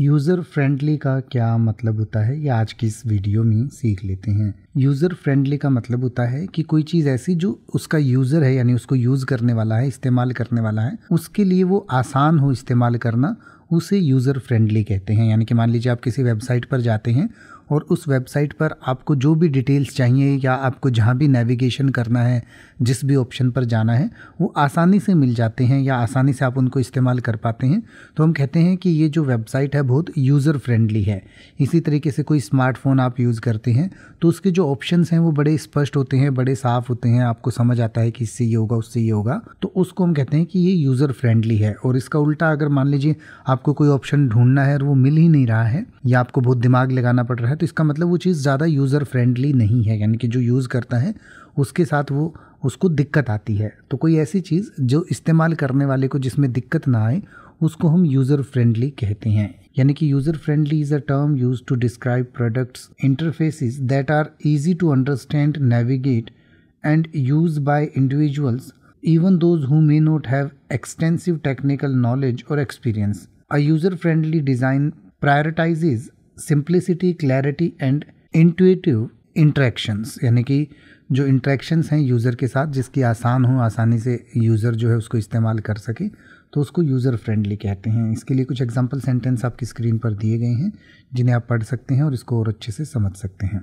user friendly का क्या मतलब होता है ये आज की इस वीडियो में सीख लेते हैं यूज़र फ्रेंडली का मतलब होता है कि कोई चीज़ ऐसी जो उसका यूज़र है यानी उसको यूज़ करने वाला है इस्तेमाल करने वाला है उसके लिए वो आसान हो इस्तेमाल करना उसे यूज़र फ्रेंडली कहते हैं यानी कि मान लीजिए आप किसी वेबसाइट पर जाते हैं और उस वेबसाइट पर आपको जो भी डिटेल्स चाहिए या आपको जहाँ भी नेविगेशन करना है जिस भी ऑप्शन पर जाना है वो आसानी से मिल जाते हैं या आसानी से आप उनको इस्तेमाल कर पाते हैं तो हम कहते हैं कि ये जो वेबसाइट है बहुत यूज़र फ्रेंडली है इसी तरीके से कोई स्मार्टफ़ोन आप यूज़ करते हैं तो उसके जो ऑप्शन हैं वो बड़े स्पष्ट होते हैं बड़े साफ़ होते हैं आपको समझ आता है कि इससे ये होगा उससे ये होगा तो उसको हम कहते हैं कि ये यूज़र फ्रेंडली है और इसका उल्टा अगर मान लीजिए आप आपको कोई ऑप्शन ढूंढना है और वो मिल ही नहीं रहा है या आपको बहुत दिमाग लगाना पड़ रहा है तो इसका मतलब वो चीज़ ज़्यादा यूज़र फ्रेंडली नहीं है यानी कि जो यूज़ करता है उसके साथ वो उसको दिक्कत आती है तो कोई ऐसी चीज़ जो इस्तेमाल करने वाले को जिसमें दिक्कत ना आए उसको हम यूज़र फ्रेंडली कहते हैं यानी कि user friendly is a term use to describe products interfaces that are easy to understand navigate and use by individuals even those who may not have extensive technical knowledge और experience A user friendly design prioritizes simplicity clarity and intuitive interactions यानी कि जो interactions हैं user के साथ जिसकी आसान हो आसानी से यूज़र जो है उसको इस्तेमाल कर सके तो उसको यूज़र फ्रेंडली कहते हैं इसके लिए कुछ एग्जांपल सेंटेंस आपकी स्क्रीन पर दिए गए हैं जिन्हें आप पढ़ सकते हैं और इसको और अच्छे से समझ सकते हैं